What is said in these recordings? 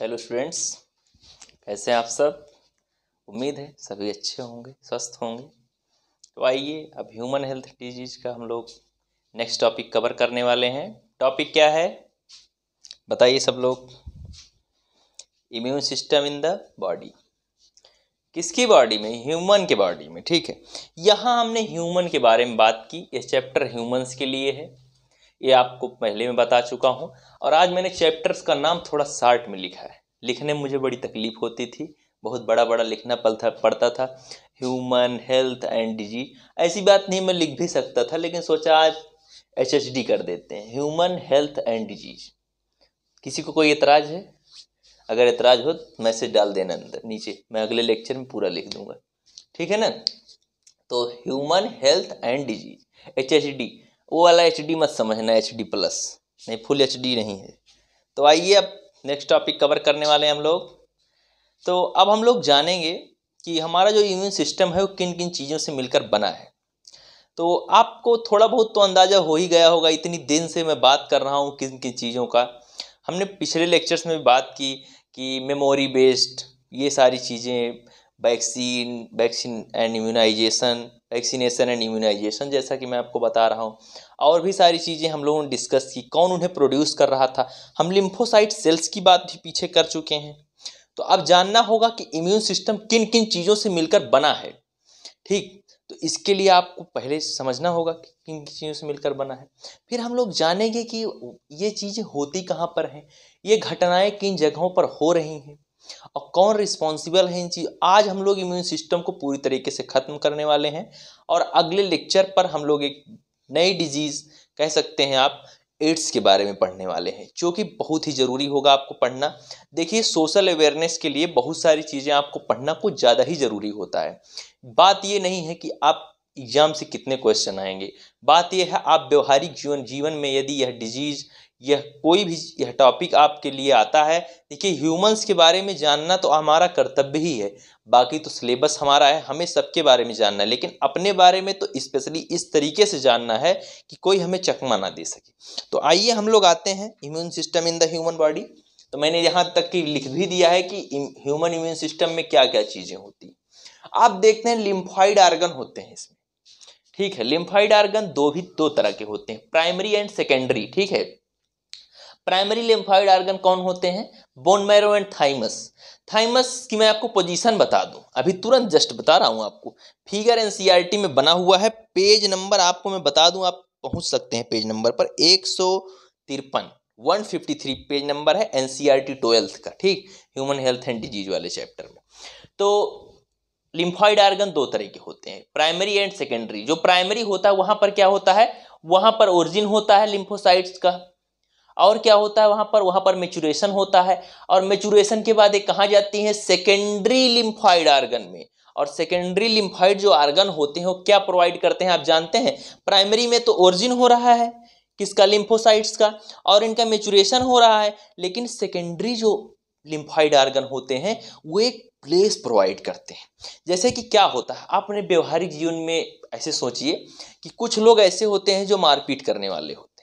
Hello students कैसे हैं आप सब उम्मीद है सभी अच्छे होंगे स्वस्थ होंगे तो आइए अब ह्यूमन हेल्थ डिजीज का हम लोग नेक्स्ट टॉपिक कवर करने वाले हैं टॉपिक क्या है बताइए सब लोग immune system in the body किसकी बॉडी में ह्यूमन के बॉडी में ठीक है यहाँ हमने ह्यूमन के बारे में बात की ये चैप्टर ह्यूमन्स के लिए है ये आपको पहले में बता चुका हूँ और आज मैंने चैप्टर्स का नाम थोड़ा शार्ट में लिखा है लिखने में मुझे बड़ी तकलीफ होती थी बहुत बड़ा बड़ा लिखना पड़ता पड़ता था ह्यूमन हेल्थ एंड डिजीज ऐसी बात नहीं मैं लिख भी सकता था लेकिन सोचा आज एच एच डी कर देते हैं ह्यूमन हेल्थ एंड डिजीज किसी को कोई एतराज़ है अगर इतराज हो तो मैसेज डाल देना अंदर नीचे मैं अगले लेक्चर में पूरा लिख दूंगा ठीक है ना तो human health and disease H H D वो वाला एच मत समझना एच प्लस नहीं फुल एच नहीं है तो आइए अब नेक्स्ट टॉपिक कवर करने वाले हैं हम लोग तो अब हम लोग जानेंगे कि हमारा जो इम्यून सिस्टम है वो किन किन चीज़ों से मिलकर बना है तो आपको थोड़ा बहुत तो अंदाज़ा हो ही गया होगा इतनी दिन से मैं बात कर रहा हूँ किन किन चीज़ों का हमने पिछले लेक्चर्स में भी बात की कि मेमोरी बेस्ड ये सारी चीज़ें vaccine vaccine and immunisation vaccination and immunisation जैसा कि मैं आपको बता रहा हूँ और भी सारी चीज़ें हम लोगों ने डिस्कस की कौन उन्हें प्रोड्यूस कर रहा था हम लिम्फोसाइट सेल्स की बात भी पीछे कर चुके हैं तो अब जानना होगा कि इम्यून सिस्टम किन किन चीज़ों से मिलकर बना है ठीक तो इसके लिए आपको पहले समझना होगा कि किन किन चीज़ों से मिलकर बना है फिर हम लोग जानेंगे कि ये चीज़ें होती कहाँ पर हैं ये घटनाएं किन जगहों पर हो रही हैं और कौन रिस्पॉन्सिबल है इन चीज आज हम लोग इम्यून सिस्टम को पूरी तरीके से ख़त्म करने वाले हैं और अगले लेक्चर पर हम लोग एक नई डिजीज़ कह सकते हैं आप एड्स के बारे में पढ़ने वाले हैं जो कि बहुत ही ज़रूरी होगा आपको पढ़ना देखिए सोशल अवेयरनेस के लिए बहुत सारी चीज़ें आपको पढ़ना कुछ ज़्यादा ही ज़रूरी होता है बात ये नहीं है कि आप एग्ज़ाम से कितने क्वेश्चन आएंगे बात यह है आप व्यवहारिक जीवन जीवन में यदि यह डिजीज़ यह कोई भी यह टॉपिक आपके लिए आता है देखिए ह्यूमंस के बारे में जानना तो हमारा कर्तव्य ही है बाकी तो सिलेबस हमारा है हमें सबके बारे में जानना है लेकिन अपने बारे में तो स्पेशली इस तरीके से जानना है कि कोई हमें चकमा ना दे सके तो आइए हम लोग आते हैं immune system in the human body तो मैंने यहाँ तक कि लिख भी दिया है कि ह्यूमन इम्यून सिस्टम में क्या क्या चीज़ें होती हैं आप देखते हैं लिम्फाइड आर्गन होते हैं इसमें ठीक है लिम्फाइड आर्गन दो भी दो तरह के होते हैं प्राइमरी एंड सेकेंडरी ठीक है प्राइमरी लिम्फाइड आर्गन कौन होते हैं bone marrow and thymus thymus की मैं आपको पोजीशन बता दूं अभी तुरंत जस्ट बता रहा हूं आपको फिगर एनसीईआरटी में बना हुआ है पेज नंबर आपको मैं बता दूं आप पहुंच सकते हैं पेज नंबर पर एक सौ पेज नंबर है एन सी आर का ठीक ह्यूमन हेल्थ एंड डिजीज वाले चैप्टर में तो लिम्फाइड आर्गन दो तरह के होते हैं प्राइमरी एंड सेकेंडरी जो प्राइमरी होता है वहां पर क्या होता है वहां पर ओरिजिन होता है लिम्फोसाइट्स का और क्या होता है वहाँ पर वहाँ पर मेचुरेशन होता है और मेचुरेशन के बाद ये कहाँ जाती है सेकेंडरी लिम्फाइड आर्गन में और सेकेंडरी लिम्फाइड जो आर्गन होते हैं वो क्या प्रोवाइड करते हैं आप जानते हैं प्राइमरी में तो ओरिजिन हो रहा है किसका लिम्फोसाइट्स का और इनका मेचुरेशन हो रहा है लेकिन सेकेंडरी जो लिम्फाइड आर्गन होते हैं वो एक प्लेस प्रोवाइड करते हैं जैसे कि क्या होता है आपने व्यवहारिक जीवन में ऐसे सोचिए कि कुछ लोग ऐसे होते हैं जो मारपीट करने वाले होते हैं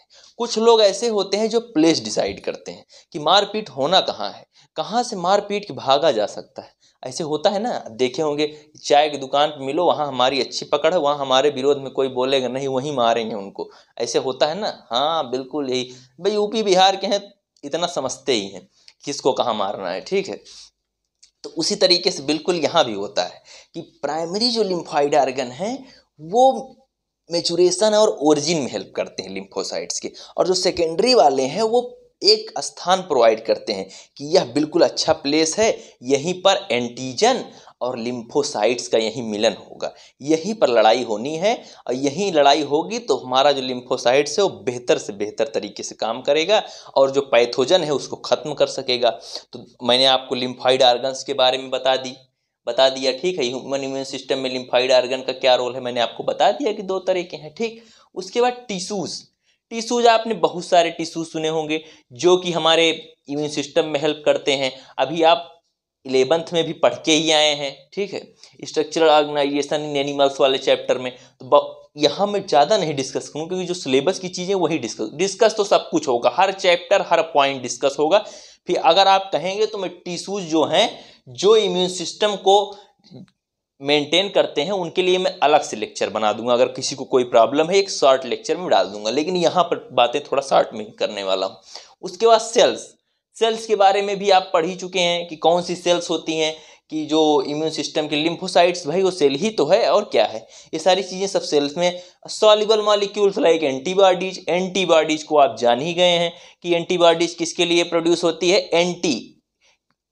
कुछ लोग ऐसे होते हैं जो प्लेस डिसाइड करते हैं कि मारपीट होना कहाँ है कहाँ से मारपीट भागा जा सकता है ऐसे होता है ना देखे होंगे चाय की दुकान पर मिलो वहाँ हमारी अच्छी पकड़ है वहाँ हमारे विरोध में कोई बोलेगा नहीं वहीं मारेंगे उनको ऐसे होता है ना हाँ बिल्कुल यही भाई यूपी बिहार के हैं इतना समझते ही हैं किसको कहाँ मारना है ठीक है तो उसी तरीके से बिल्कुल यहाँ भी होता है कि प्राइमरी जो लिम्फाइड आर्गन है वो मेचुरेशन और ओरिजिन में हेल्प करते हैं लिम्फोसाइट्स के और जो सेकेंडरी वाले हैं वो एक स्थान प्रोवाइड करते हैं कि यह बिल्कुल अच्छा प्लेस है यहीं पर एंटीजन और लिम्फोसाइट्स का यहीं मिलन होगा यहीं पर लड़ाई होनी है और यहीं लड़ाई होगी तो हमारा जो लिम्फोसाइट्स है वो बेहतर से बेहतर तरीके से काम करेगा और जो पैथोजन है उसको ख़त्म कर सकेगा तो मैंने आपको लिम्फाइड आर्गन्स के बारे में बता दी बता दिया ठीक है ह्यूमन इम्यून सिस्टम में लिम्फाइड आर्गन का क्या रोल है मैंने आपको बता दिया कि दो तरह के हैं ठीक उसके बाद टिश्यूज़ टिश्यूज आपने बहुत सारे टिश्यूज सुने होंगे जो कि हमारे इम्यून सिस्टम में हेल्प करते हैं अभी आप इलेवंथ में भी पढ़ के ही आए हैं ठीक है स्ट्रक्चरल ऑर्गेनाइजेशन इन एनिमल्स वाले चैप्टर में तो यहाँ मैं ज़्यादा नहीं डिस्कस करूँ क्योंकि जो सिलेबस की चीज़ें वही डिस्कस डिस्कस तो सब कुछ होगा हर चैप्टर हर पॉइंट डिस्कस होगा फिर अगर आप कहेंगे तो मैं टिश्यूज जो हैं जो इम्यून सिस्टम को मेंटेन करते हैं उनके लिए मैं अलग से लेक्चर बना दूंगा अगर किसी को कोई प्रॉब्लम है एक शॉर्ट लेक्चर में डाल दूंगा लेकिन यहाँ पर बातें थोड़ा शॉर्ट में करने वाला हूँ उसके बाद सेल्स सेल्स के बारे में भी आप पढ़ ही चुके हैं कि कौन सी सेल्स होती हैं कि जो इम्यून सिस्टम के लिम्फोसाइट्स भाई वो सेल ही तो है और क्या है ये सारी चीज़ें सब सेल्स में soluble molecules like antibodies antibodies को आप जान ही गए हैं कि एंटीबॉडीज किसके लिए प्रोड्यूस होती है एंटी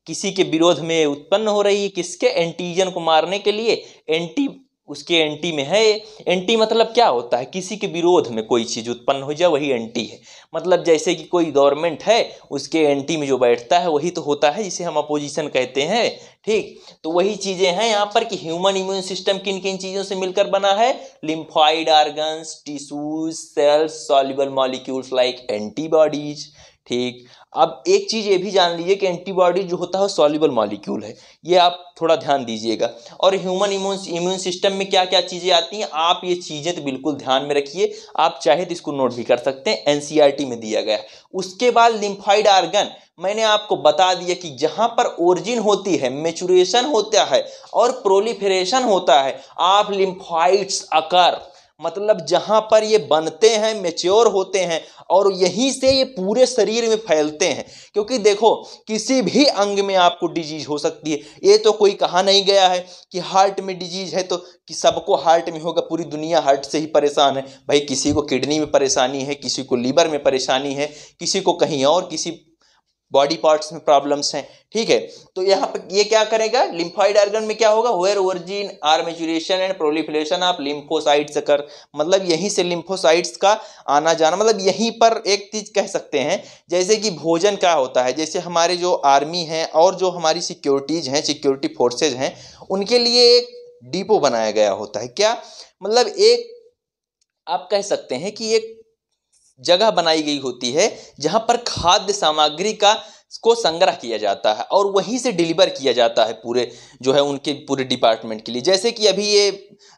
किसी के विरोध में उत्पन्न हो रही है किसके एंटीजन को मारने के लिए एंटी उसके एंटी में है एंटी मतलब क्या होता है किसी के विरोध में कोई चीज़ उत्पन्न हो जाए वही एंटी है मतलब जैसे कि कोई गवर्नमेंट है उसके एंटी में जो बैठता है वही तो होता है जिसे हम अपोजिशन कहते हैं ठीक तो वही चीज़ें हैं यहाँ पर कि ह्यूमन इम्यून सिस्टम किन किन चीज़ों से मिलकर बना है lymphoid organs tissues cells soluble molecules like antibodies ठीक अब एक चीज़ ये भी जान लीजिए कि एंटीबॉडी जो होता है सॉल्युबल मॉलिक्यूल है ये आप थोड़ा ध्यान दीजिएगा और ह्यूमन इम्यून इम्यून सिस्टम में क्या क्या चीज़ें आती हैं आप ये चीज़ें तो बिल्कुल ध्यान में रखिए आप चाहे तो इसको नोट भी कर सकते हैं एनसीईआरटी e में दिया गया उसके बाद लिम्फॉइड आर्गन मैंने आपको बता दिया कि जहाँ पर ओरिजिन होती है मेचुरेशन होता है और प्रोलीफरेशन होता है आप लिम्फाइट्स अकर मतलब जहाँ पर ये बनते हैं मेच्योर होते हैं और यहीं से ये पूरे शरीर में फैलते हैं क्योंकि देखो किसी भी अंग में आपको डिजीज हो सकती है ये तो कोई कहा नहीं गया है कि हार्ट में डिजीज है तो कि सबको हार्ट में होगा पूरी दुनिया हार्ट से ही परेशान है भाई किसी को किडनी में परेशानी है किसी को लीवर में परेशानी है किसी को कहीं और किसी बॉडी पार्ट्स में प्रॉब्लम्स हैं ठीक है तो यहाँ पर ये क्या करेगा लिम्फाइड आर्गन में क्या होगा where origin or maturation and proliferation आप लिम्फोसाइट्स कर मतलब यहीं से लिम्फोसाइट्स का आना जाना मतलब यहीं पर एक चीज़ कह सकते हैं जैसे कि भोजन का होता है जैसे हमारे जो आर्मी हैं और जो हमारी सिक्योरिटीज़ हैं सिक्योरिटी फोर्सेज हैं उनके लिए एक डिपो बनाया गया होता है क्या मतलब एक आप कह सकते हैं कि एक जगह बनाई गई होती है जहाँ पर खाद्य सामग्री का को संग्रह किया जाता है और वहीं से डिलीवर किया जाता है पूरे जो है उनके पूरे डिपार्टमेंट के लिए जैसे कि अभी ये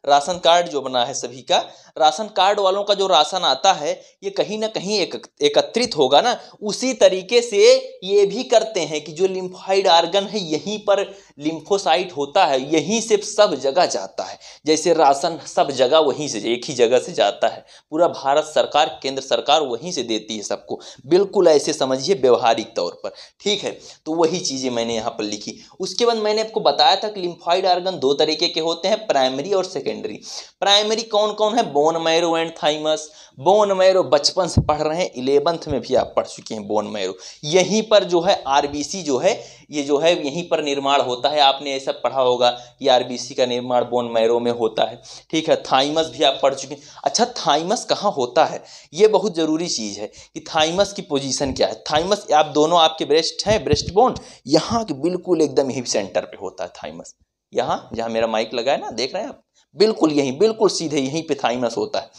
राशन कार्ड जो बना है सभी का राशन कार्ड वालों का जो राशन आता है ये कहीं ना कहीं एक, एकत्रित होगा ना उसी तरीके से ये भी करते हैं कि जो लिम्फाइड आर्गन है यहीं पर लिम्फोसाइट होता है यहीं से सब जगह जाता है जैसे राशन सब जगह वहीं से एक ही जगह से जाता है पूरा भारत सरकार केंद्र सरकार वहीं से देती है सबको बिल्कुल ऐसे समझिए व्यवहारिक तौर पर ठीक है तो वही चीज़ें मैंने यहाँ पर लिखी उसके बाद मैंने आपको बताया था कि लिम्फॉइड आर्गन दो तरीके के होते हैं प्राइमरी और सेकेंडरी प्राइमरी कौन कौन है bone marrow and thymus bone marrow बचपन से पढ़ रहे हैं इलेवंथ में भी आप पढ़ चुके हैं बोन मैरो यहीं पर जो है आरबीसी जो है ये जो है यहीं पर निर्माण होता है आपने ऐसा पढ़ा होगा कि आरबीसी का निर्माण बोन मैरो में होता है ठीक है थाइमस भी आप पढ़ चुके हैं अच्छा थाइमस कहाँ होता है ये बहुत ज़रूरी चीज़ है कि थाइमस की पोजीशन क्या है थाइमस आप दोनों आपके ब्रेस्ट है ब्रेस्ट बोन यहाँ के बिल्कुल एकदम हिप सेंटर पे होता है थाइमस यहाँ जहाँ मेरा माइक लगा है ना देख रहे हैं आप बिल्कुल यहीं बिल्कुल सीधे यहीं पे थाइमस होता है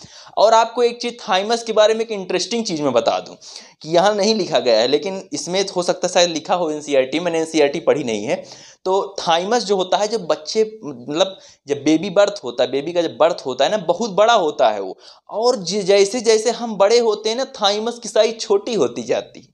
और आपको एक चीज़ थाइमस के बारे में एक इंटरेस्टिंग चीज़ मैं बता दूं कि यहाँ नहीं लिखा गया है लेकिन इसमें हो सकता है शायद लिखा हो एन e मैंने एन e पढ़ी नहीं है तो थाइमस जो होता है जब बच्चे मतलब जब बेबी बर्थ होता है बेबी का जब बर्थ होता है ना बहुत बड़ा होता है वो और जैसे जैसे हम बड़े होते हैं ना थाइमस की साइज छोटी होती जाती है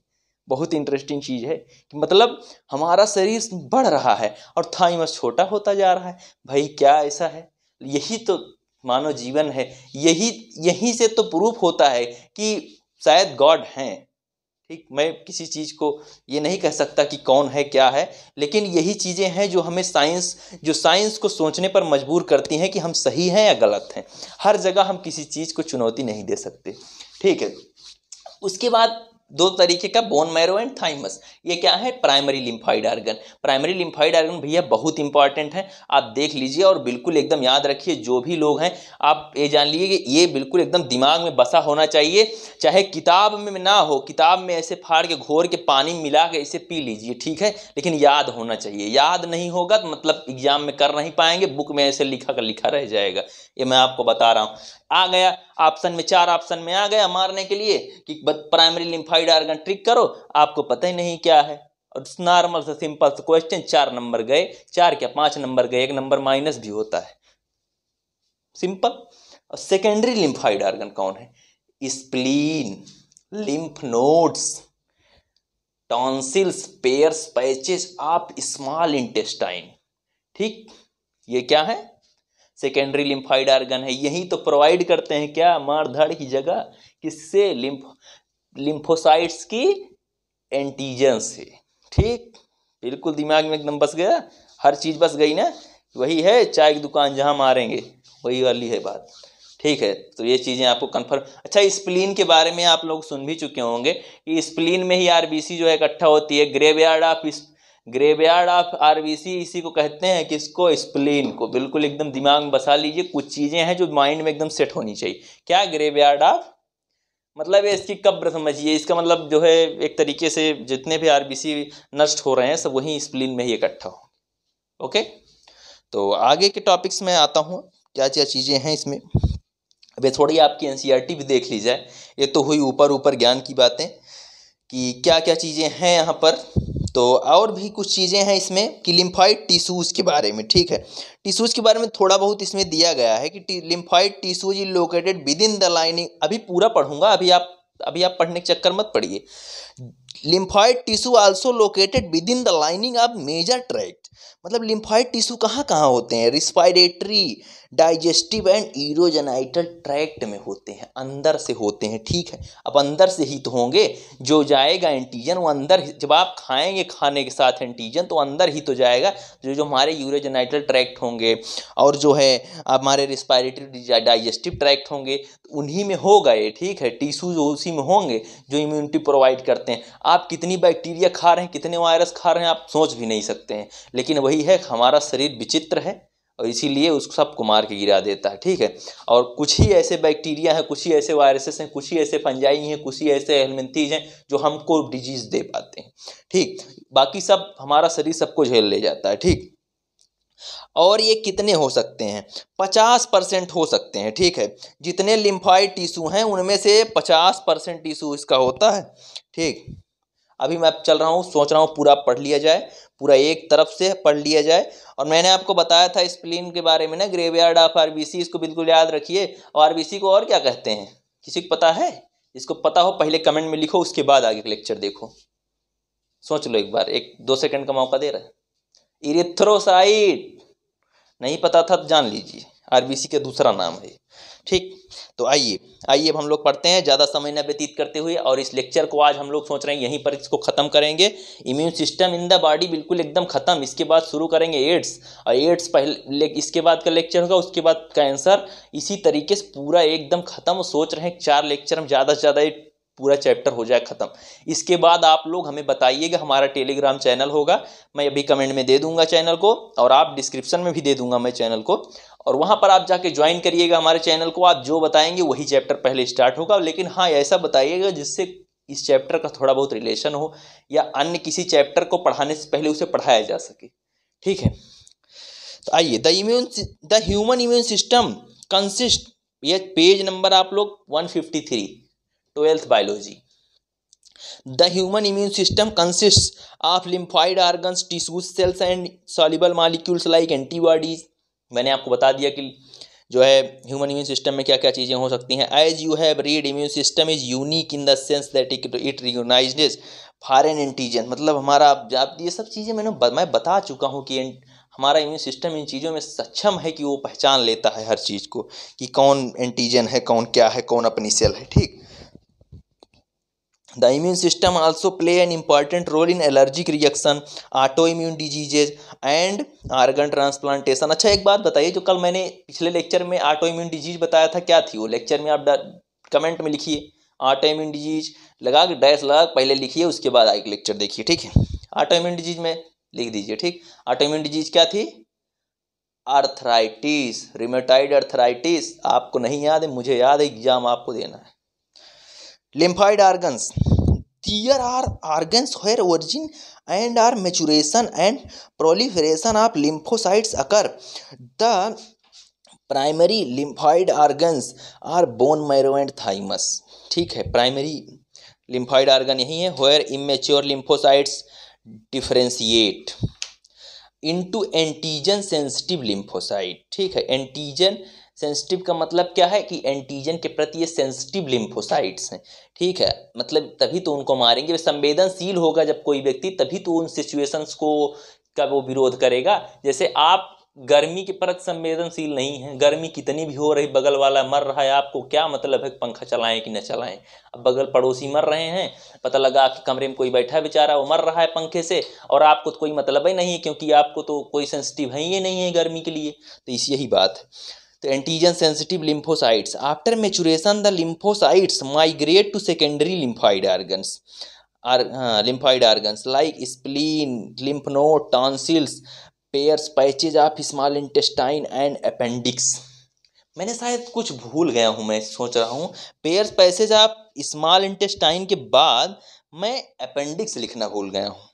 बहुत इंटरेस्टिंग चीज़ है कि मतलब हमारा शरीर बढ़ रहा है और थाइमस छोटा होता जा रहा है भाई क्या ऐसा है यही तो मानव जीवन है यही यहीं से तो प्रूफ होता है कि शायद गॉड हैं ठीक मैं किसी चीज़ को ये नहीं कह सकता कि कौन है क्या है लेकिन यही चीज़ें हैं जो हमें साइंस जो साइंस को सोचने पर मजबूर करती हैं कि हम सही हैं या गलत हैं हर जगह हम किसी चीज़ को चुनौती नहीं दे सकते ठीक है उसके बाद दो तरीके का बोन मैरो एंड थाइमस ये क्या है primary lymphoid organ primary lymphoid organ भैया बहुत इंपॉर्टेंट है आप देख लीजिए और बिल्कुल एकदम याद रखिए जो भी लोग हैं आप ये जान लीजिए कि ये बिल्कुल एकदम दिमाग में बसा होना चाहिए चाहे किताब में ना हो किताब में ऐसे फाड़ के घोर के पानी मिला के इसे पी लीजिए ठीक है लेकिन याद होना चाहिए याद नहीं होगा तो मतलब एग्जाम में कर नहीं पाएंगे बुक में ऐसे लिखा कर लिखा रह जाएगा ये मैं आपको बता रहा हूँ आ गया ऑप्शन में चार ऑप्शन में आ गया मारने के लिए कि प्राइमरी लिम्फाइड आर्गन ट्रिक करो आपको पता ही नहीं क्या है और नॉर्मल से सिंपल से क्वेश्चन चार नंबर गए चार क्या पांच नंबर गए एक नंबर माइनस भी होता है सिंपल और सेकेंडरी लिम्फाइड आर्गन कौन है spleen lymph nodes tonsils Peyer's patches of small intestine ठीक ये क्या है सेकेंडरी लिम्फाइड आर्गन है यही तो प्रोवाइड करते हैं क्या मारधड़ की जगह किससे लिम्फ लिम्फोसाइट्स की एंटीजन से ठीक बिल्कुल दिमाग में एकदम बस गया हर चीज़ बस गई ना वही है चाय की दुकान जहाँ मारेंगे वही वाली है बात ठीक है तो ये चीज़ें आपको कन्फर्म अच्छा स्प्लीन के बारे में आप लोग सुन भी चुके होंगे कि स्प्लीन में ही आरबीसी जो है इकट्ठा होती है graveyard of graveyard of RBC इसी को कहते हैं किसको स्प्लीन को बिल्कुल एकदम दिमाग में बसा लीजिए कुछ चीज़ें हैं जो माइंड में एकदम सेट होनी चाहिए क्या ग्रेवयार्ड ऑफ मतलब ये इसकी कब्र समझिए इसका मतलब जो है एक तरीके से जितने भी आरबीसी नष्ट हो रहे हैं सब वहीं स्प्लिन में ही इकट्ठा हो ओके तो आगे के टॉपिक्स में आता हूँ क्या क्या चीज़ें हैं इसमें अभी थोड़ी आपकी एन e भी देख ली जाए ये तो हुई ऊपर ऊपर ज्ञान की बातें कि क्या क्या चीज़ें हैं यहाँ पर तो और भी कुछ चीज़ें हैं इसमें कि लिम्फाइड टिश्यूज़ के बारे में ठीक है टिश्यूज़ के बारे में थोड़ा बहुत इसमें दिया गया है कि lymphoid tissues is located within the lining अभी पूरा पढ़ूंगा अभी आप अभी आप पढ़ने के चक्कर मत पढ़िए lymphoid tissue also located within the lining of major tract मतलब लिम्फॉइड टिश्यू कहाँ कहाँ होते हैं respiratory digestive and urogenital tract में होते हैं अंदर से होते हैं ठीक है अब अंदर से ही तो होंगे जो जाएगा एंटीजन वो अंदर जब आप खाएंगे खाने के साथ एंटीजन तो अंदर ही तो जाएगा जो जो हमारे यूरोजेनाइटल ट्रैक्ट होंगे और जो है हमारे रिस्पायरेटरी डाइजेस्टिव ट्रैक्ट होंगे तो उन्हीं में होगा ये ठीक है टिश्यूज उसी में होंगे जो इम्यूनिटी प्रोवाइड करते हैं आप कितनी बैक्टीरिया खा रहे हैं कितने वायरस खा रहे हैं आप सोच भी नहीं सकते हैं लेकिन वही है हमारा शरीर विचित्र है और इसीलिए उस सब को मार के गिरा देता है ठीक है और कुछ ही ऐसे बैक्टीरिया हैं कुछ ही ऐसे वायरसेस हैं कुछ ही ऐसे फंजाई हैं कुछ ही ऐसे हेलमेंथीज हैं जो हमको डिजीज दे पाते हैं ठीक बाकी सब हमारा शरीर सबको झेल ले जाता है ठीक और ये कितने हो सकते हैं पचास परसेंट हो सकते हैं ठीक है जितने लिम्फाइड टीशू हैं उनमें से पचास परसेंट टीशू इसका होता है ठीक अभी मैं चल रहा हूँ सोच रहा हूँ पूरा पढ़ लिया जाए पूरा एक तरफ से पढ़ लिया जाए और मैंने आपको बताया था स्प्लीन के बारे में ना ग्रेवयार्ड ऑफ आर इसको बिल्कुल याद रखिए और आर को और क्या कहते हैं किसी को पता है इसको पता हो पहले कमेंट में लिखो उसके बाद आगे लेक्चर देखो सोच लो एक बार एक दो सेकंड का मौका दे रहा है इरेथ्रोसाइट नहीं पता था तो जान लीजिए सी का दूसरा नाम है ठीक तो आइए आइए अब हम लोग पढ़ते हैं ज़्यादा समय न व्यतीत करते हुए और इस लेक्चर को आज हम लोग सोच रहे हैं यहीं पर इसको ख़त्म करेंगे immune system in the body बिल्कुल एकदम ख़त्म इसके बाद शुरू करेंगे एड्स और एड्स पहले इसके बाद का लेक्चर होगा उसके बाद कैंसर इसी तरीके से पूरा एकदम ख़त्म सोच रहे हैं चार लेक्चर हम ज़्यादा से ज़्यादा पूरा चैप्टर हो जाए ख़त्म इसके बाद आप लोग हमें बताइएगा हमारा टेलीग्राम चैनल होगा मैं अभी कमेंट में दे दूंगा चैनल को और आप डिस्क्रिप्शन में भी दे दूंगा मैं चैनल को और वहाँ पर आप जाके ज्वाइन करिएगा हमारे चैनल को आप जो बताएंगे वही चैप्टर पहले स्टार्ट होगा लेकिन हाँ ऐसा बताइएगा जिससे इस चैप्टर का थोड़ा बहुत रिलेशन हो या अन्य किसी चैप्टर को पढ़ाने से पहले उसे पढ़ाया जा सके ठीक है तो आइए the immune the human immune system consist ये पेज नंबर आप लोग one fifty three twelfth biology the human immune system consist of lymphoid organs tissues cells and soluble molecules like antibodies मैंने आपको बता दिया कि जो है ह्यूमन इम्यून सिस्टम में क्या क्या चीज़ें हो सकती हैं as you have read immune system is unique in the sense that it recognise foreign antigen मतलब हमारा आप ये सब चीज़ें मैंने ब, मैं बता चुका हूँ कि हमारा इम्यून सिस्टम इन चीज़ों में सक्षम है कि वो पहचान लेता है हर चीज़ को कि कौन एंटीजन है कौन क्या है कौन अपनी सेल है ठीक immune system also play an important role in allergic reaction autoimmune diseases and organ transplantation अच्छा एक बात बताइए जो कल मैंने पिछले लेक्चर में इम्यून डिजीज बताया था क्या थी वो लेक्चर में आप कमेंट में लिखिए इम्यून डिजीज लगा के डैश लगा पहले लिखिए उसके बाद एक लेक्चर देखिए ठीक है इम्यून डिजीज में लिख दीजिए ठीक इम्यून डिजीज क्या थी आर्थराइटिस रिमेटाइड अर्थराइटिस आपको नहीं याद है मुझे याद है एग्जाम आपको देना है lymphoid organs there are organs where origin and or maturation and proliferation of lymphocytes occur the primary lymphoid organs are bone marrow and thymus ठीक है प्राइमरी लिम्फाइड आर्गन यही है where immature lymphocytes differentiate into antigen sensitive lymphocyte ठीक है antigen sensitive का मतलब क्या है कि एंटीजन के प्रति ये सेंसिटिव लिम्फोसाइट्स हैं ठीक है मतलब तभी तो उनको मारेंगे वे संवेदनशील होगा जब कोई व्यक्ति तभी तो उन सिचुएशंस को का वो विरोध करेगा जैसे आप गर्मी के प्रति संवेदनशील नहीं है गर्मी कितनी भी हो रही बगल वाला मर रहा है आपको क्या मतलब है पंखा चलाएं कि न चलाएं अब बगल पड़ोसी मर रहे हैं पता लगा कि कमरे में कोई बैठा है बेचारा वो मर रहा है पंखे से और आपको तो कोई मतलब ही नहीं है क्योंकि आपको तो कोई सेंसिटिव है ही नहीं है गर्मी के लिए तो इस यही बात है तो antigen sensitive lymphocytes after maturation the lymphocytes migrate to secondary lymphoid organs or lymphoid organs like spleen lymph nodes tonsils Peyer's patches of small intestine and appendix मैंने शायद कुछ भूल गया हूँ मैं सोच रहा हूँ Peyer's passage of small intestine के बाद मैं अपेंडिक्स लिखना भूल गया हूँ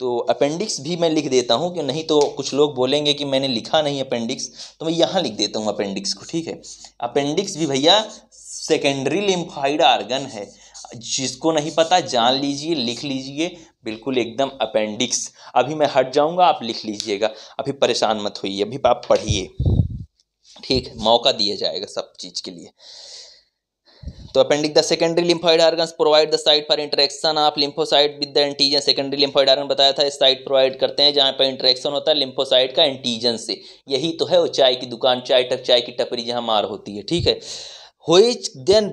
तो अपेंडिक्स भी मैं लिख देता हूँ क्यों नहीं तो कुछ लोग बोलेंगे कि मैंने लिखा नहीं अपेंडिक्स तो मैं यहाँ लिख देता हूँ अपेंडिक्स को ठीक है अपेंडिक्स भी भैया सेकेंडरी लिम्फाइड आर्गन है जिसको नहीं पता जान लीजिए लिख लीजिए बिल्कुल एकदम अपेंडिक्स अभी मैं हट जाऊँगा आप लिख लीजिएगा अभी परेशान मत होइए अभी आप पढ़िए ठीक है मौका दिया जाएगा सब चीज़ के लिए तो appendix the secondary lymphoid organ provide the site for interaction of lymphocyte with the antigen secondary lymphoid organ बताया था इस साइट प्रोवाइड करते हैं जहाँ पर इंटरेक्शन होता है लिम्फोसाइट का एंटीजन से यही तो है वो चाय की दुकान चाय टक चाय की टपरी जहाँ मार होती है ठीक है हुईच देन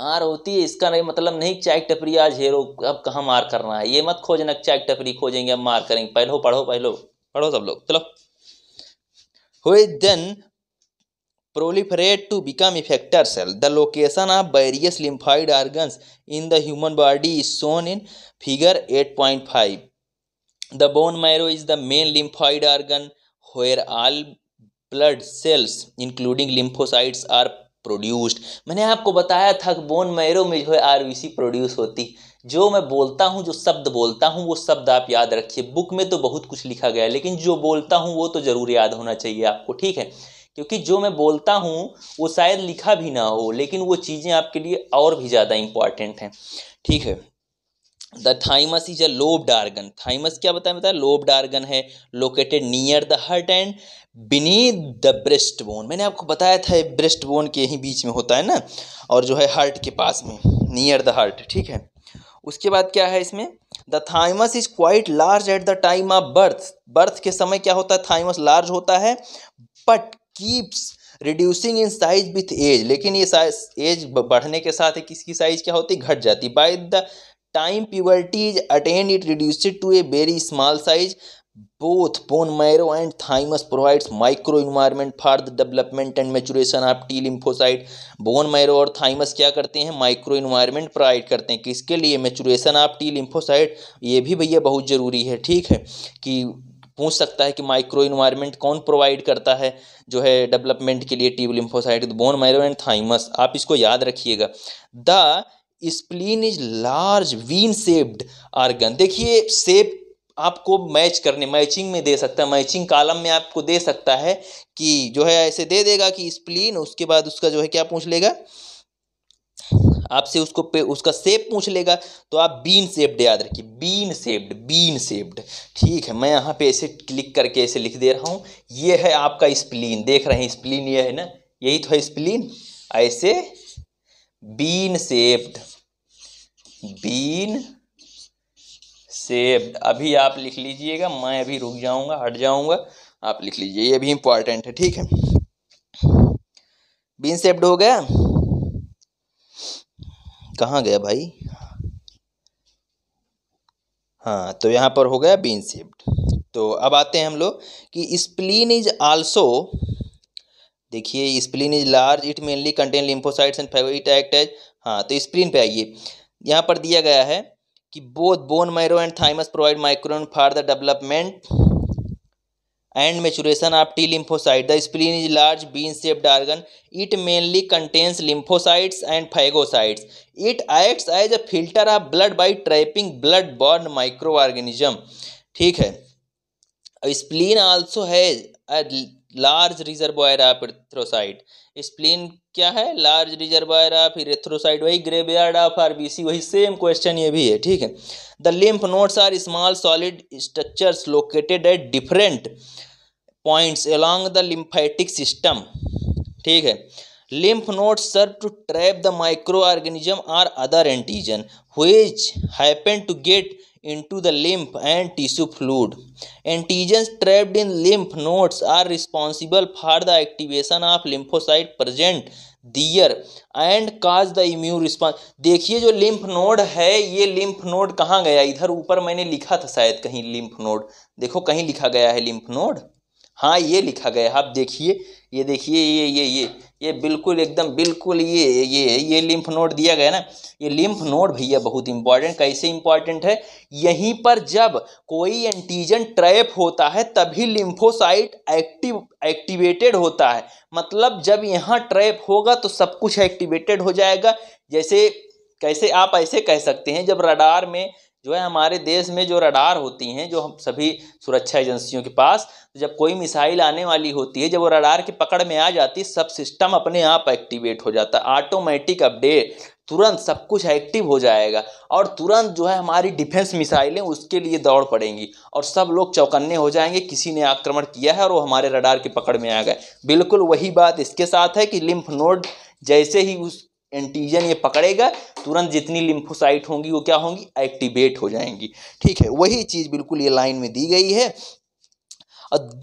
मार होती है इसका नहीं मतलब नहीं चाय टपरी आज हेरो अब कहाँ मार करना है ये मत खोजना चाय टपरी खोजेंगे अब मार करेंगे पहलो पढ़ो पहलो पढ़ो सब लोग चलो हुई then proliferate to become effector cell. The location of various lymphoid organs in the human body is shown in figure 8.5. The bone marrow is the main lymphoid organ where all blood cells including lymphocytes are produced मैंने आपको बताया था कि bone marrow में जो है RBC produce होती जो मैं बोलता हूँ जो शब्द बोलता हूँ वो शब्द आप याद रखिए बुक में तो बहुत कुछ लिखा गया है लेकिन जो बोलता हूँ वो तो ज़रूर याद होना चाहिए आपको ठीक है क्योंकि जो मैं बोलता हूँ वो शायद लिखा भी ना हो लेकिन वो चीज़ें आपके लिए और भी ज़्यादा इंपॉर्टेंट हैं ठीक है the thymus is a lobed organ thymus क्या बताया बताया लोब डार्गन है located near the heart and beneath the breastbone मैंने आपको बताया था ब्रेस्ट बोन के ही बीच में होता है ना और जो है हर्ट के पास में नियर द हर्ट ठीक है उसके बाद क्या है इसमें the thymus is quite large at the time of birth birth के समय क्या होता है थाइमस लार्ज होता है but keeps reducing in size with age लेकिन ये साइज एज बढ़ने के साथ किसकी साइज क्या होती घट जाती by the time puberty is attained it reduce to a very small size both bone marrow and thymus provides microenvironment for the development and maturation of T lymphocyte bone marrow और thymus क्या करते हैं micro environment provide करते हैं किसके लिए maturation of T lymphocyte ये भी भैया बहुत जरूरी है ठीक है कि पूछ सकता है कि माइक्रो इन्वायरमेंट कौन प्रोवाइड करता है जो है डेवलपमेंट के लिए tube lymphocyte bone marrow and thymus आप इसको याद रखिएगा the spleen is large bean shaped organ देखिए सेप आपको मैच करने मैचिंग में दे सकता है मैचिंग कॉलम में आपको दे सकता है कि जो है ऐसे दे देगा कि स्प्लीन उसके बाद उसका जो है क्या पूछ लेगा आपसे उसको पे उसका सेप पूछ लेगा तो आप बीन सेप्ड याद रखिए बीन सेप्ड बीन सेप्ड ठीक है मैं यहाँ पे ऐसे क्लिक करके ऐसे लिख दे रहा हूँ ये है आपका स्प्लीन देख रहे हैं स्प्लीन ये है ना यही तो है स्प्लीन ऐसे बीन सेप्ड बीन सेप्ड अभी आप लिख लीजिएगा मैं अभी रुक जाऊँगा हट जाऊँगा आप लिख लीजिए ये भी इंपॉर्टेंट है ठीक है बीन सेप्ड हो गया कहाँ गया भाई हाँ तो यहाँ पर हो गया बीन सेप्ड तो अब आते हैं हम लोग कि स्प्लीन इज आल्सो देखिए spleen is large it mainly contain lymphocytes and it act as हाँ तो स्प्लीन पे आइए यहाँ पर दिया गया है कि both bone marrow and thymus provide microenvironment for the development and maturation of T lymphocyte the spleen is large bean shaped organ it mainly contains lymphocytes and phagocytes it acts as a filter of blood by trapping blood borne microorganism ठीक है spleen also has large reservoir of erythrocyte spleen क्या है large reservoir of erythrocyte वही graveyard of R B C वही same question ये भी है ठीक है the lymph nodes are small solid structures located at different points along the lymphatic system ठीक है lymph node serve to trap the microorganism or other antigen which happen to get into the lymph and tissue fluid antigen trapped in lymph nodes are responsible for the activation of lymphocyte present there and cause the immune response देखिए जो lymph node है ये lymph node कहाँ गया इधर ऊपर मैंने लिखा था शायद कहीं लिम्फ नोड देखो कहीं लिखा गया है लिम्फ नोड हाँ ये लिखा गया आप देखिए ये देखिए ये ये ये ये बिल्कुल एकदम बिल्कुल ये ये ये लिम्फ नोड दिया गया ना ये लिम्फ नोड भैया बहुत इंपॉर्टेंट कैसे इंपॉर्टेंट है यहीं पर जब कोई एंटीजन ट्रैप होता है तभी लिम्फोसाइट एक्टिव एक्टिवेटेड होता है मतलब जब यहाँ ट्रैप होगा तो सब कुछ एक्टिवेटेड हो जाएगा जैसे कैसे आप ऐसे कह सकते हैं जब रडार में जो है हमारे देश में जो रडार होती हैं जो हम सभी सुरक्षा एजेंसियों के पास तो जब कोई मिसाइल आने वाली होती है जब वो रडार की पकड़ में आ जाती है सब सिस्टम अपने आप एक्टिवेट हो जाता है ऑटोमेटिक अपडेट तुरंत सब कुछ एक्टिव हो जाएगा और तुरंत जो है हमारी डिफेंस मिसाइलें उसके लिए दौड़ पड़ेंगी और सब लोग चौकन्ने हो जाएंगे किसी ने आक्रमण किया है और वो हमारे रडार की पकड़ में आ गए बिल्कुल वही बात इसके साथ है कि लिम्फ नोड जैसे ही उस एंटीजन ये पकड़ेगा तुरंत जितनी लिम्फोसाइट होंगी वो क्या होंगी एक्टिवेट हो जाएंगी ठीक है वही चीज़ बिल्कुल ये लाइन में दी गई है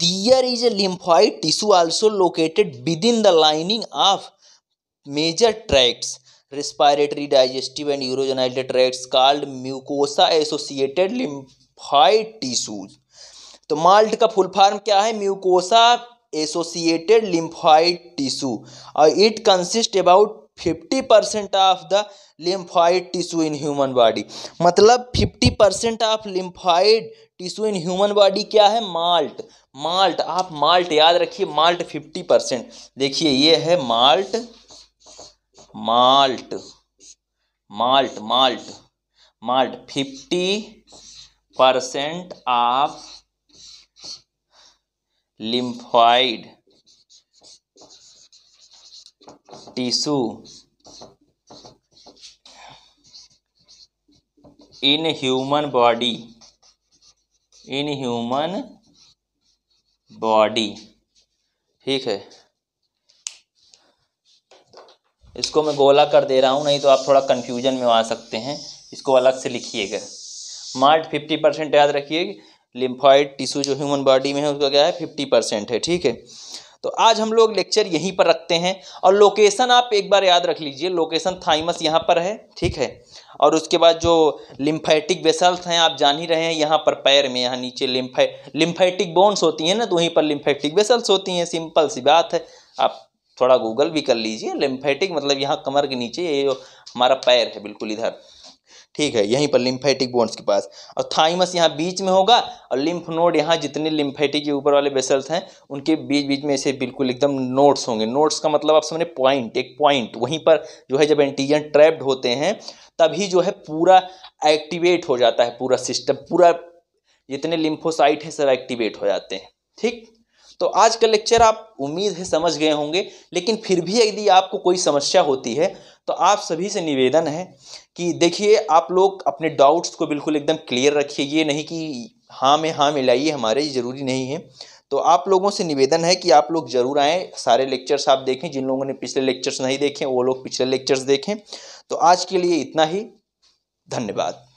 there is a lymphoid tissue also located within the lining of major tracts respiratory digestive and urogenital tracts called mucosa associated lymphoid tissues तो माल्ट का फुल फॉर्म क्या है म्यूकोसा एसोसिएटेड लिम्फॉइड टिश्यू और it consist about fifty percent of the lymphoid tissue in human body मतलब fifty percent of lymphoid tissue in human body क्या है MALT malt आप malt याद रखिए माल्ट फिफ्टी परसेंट देखिए ये है MALT MALT MALT MALT MALT fifty percent of lymphoid tissue in human body in human body ठीक है इसको मैं गोला कर दे रहा हूँ नहीं तो आप थोड़ा कन्फ्यूजन में आ सकते हैं इसको अलग से लिखिएगा माल्ट फिफ्टी परसेंट याद रखिए लिम्फॉइड टिश्यू जो ह्यूमन बॉडी में है उसका क्या है फिफ्टी परसेंट है ठीक है तो आज हम लोग लेक्चर यहीं पर रखते हैं और लोकेशन आप एक बार याद रख लीजिए लोकेशन थाइमस यहाँ पर है ठीक है और उसके बाद जो लिम्फेटिक वेसल्स हैं आप जान ही रहे हैं यहाँ पर पैर में यहाँ नीचे लिम्फे लिम्फेटिक बोन्स होती हैं ना तो वहीं पर लिम्फेटिक वेसल्स होती हैं सिंपल सी बात है आप थोड़ा गूगल भी कर लीजिए लिम्फेटिक मतलब यहाँ कमर के नीचे ये जो हमारा पैर है बिल्कुल इधर ठीक है यहीं पर लिम्फेटिक बोन्स के पास और थाइमस यहाँ बीच में होगा और लिम्फ नोड यहाँ जितने लिम्फेटिक के ऊपर वाले बेसल्स हैं उनके बीच बीच में ऐसे बिल्कुल एकदम नोड्स होंगे नोड्स का मतलब आप समझे पॉइंट एक पॉइंट वहीं पर जो है जब एंटीजन ट्रैप्ड होते हैं तभी जो है पूरा एक्टिवेट हो जाता है पूरा सिस्टम पूरा जितने लिम्फोसाइट हैं सर एक्टिवेट हो जाते हैं ठीक तो आज का लेक्चर आप उम्मीद है समझ गए होंगे लेकिन फिर भी यदि आपको कोई समस्या होती है तो आप सभी से निवेदन है कि देखिए आप लोग अपने डाउट्स को बिल्कुल एकदम क्लियर रखिए ये नहीं कि हाँ में हाँ मिलाइए हमारे ज़रूरी नहीं है तो आप लोगों से निवेदन है कि आप लोग जरूर आएँ सारे लेक्चर्स आप देखें जिन लोगों ने पिछले लेक्चर्स नहीं देखे वो लोग पिछले लेक्चर्स देखें तो आज के लिए इतना ही धन्यवाद